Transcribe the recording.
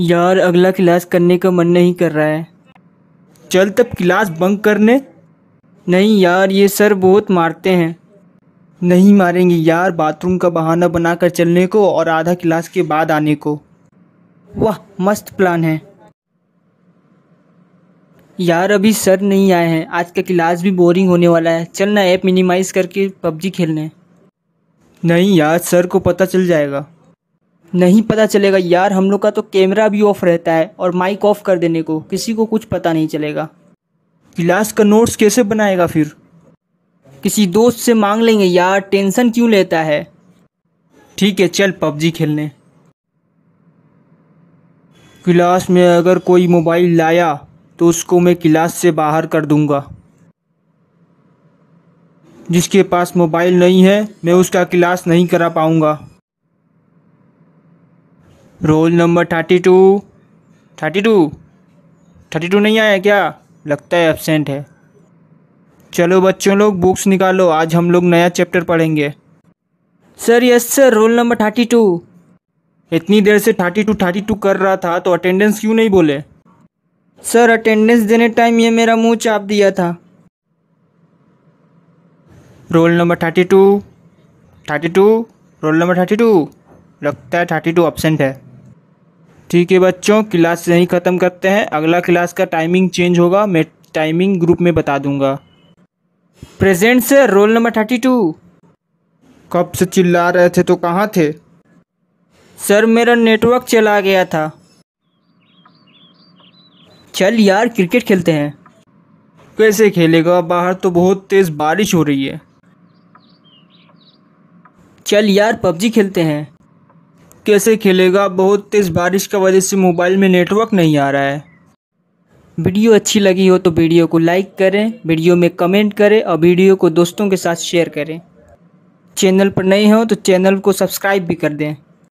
यार अगला क्लास करने का मन नहीं कर रहा है चल तब क्लास बंक करने नहीं यार ये सर बहुत मारते हैं नहीं मारेंगे यार बाथरूम का बहाना बनाकर चलने को और आधा क्लास के बाद आने को वाह मस्त प्लान है यार अभी सर नहीं आए हैं आज का क्लास भी बोरिंग होने वाला है चलना ऐप मिनिमाइज़ करके पबजी खेलने नहीं यार सर को पता चल जाएगा नहीं पता चलेगा यार हम लोग का तो कैमरा भी ऑफ रहता है और माइक ऑफ कर देने को किसी को कुछ पता नहीं चलेगा क्लास का नोट्स कैसे बनाएगा फिर किसी दोस्त से मांग लेंगे यार टेंशन क्यों लेता है ठीक है चल पबजी खेलने क्लास में अगर कोई मोबाइल लाया तो उसको मैं क्लास से बाहर कर दूंगा जिसके पास मोबाइल नहीं है मैं उसका क्लास नहीं करा पाऊंगा roll number thirty two thirty two thirty two नहीं आया क्या लगता है एबसेंट है चलो बच्चों लोग बुक्स निकालो आज हम लोग नया चैप्टर पढ़ेंगे sir yes sir roll number thirty two इतनी देर से थर्टी टू थर्टी टू कर रहा था तो अटेंडेंस क्यों नहीं बोले सर अटेंडेंस देने टाइम ये मेरा मुंह चाप दिया था roll number thirty two thirty two roll number thirty two लगता है थर्टी टू एबसेंट है ठीक है बच्चों क्लास यहीं ख़त्म करते हैं अगला क्लास का टाइमिंग चेंज होगा मैं टाइमिंग ग्रुप में बता दूंगा प्रेजेंट से रोल नंबर थर्टी टू कब से चिल्ला रहे थे तो कहाँ थे सर मेरा नेटवर्क चला गया था चल यार क्रिकेट खेलते हैं कैसे खेलेगा बाहर तो बहुत तेज़ बारिश हो रही है चल यार पबजी खेलते हैं कैसे खेलेगा बहुत तेज़ बारिश की वजह से मोबाइल में नेटवर्क नहीं आ रहा है वीडियो अच्छी लगी हो तो वीडियो को लाइक करें वीडियो में कमेंट करें और वीडियो को दोस्तों के साथ शेयर करें चैनल पर नए हो तो चैनल को सब्सक्राइब भी कर दें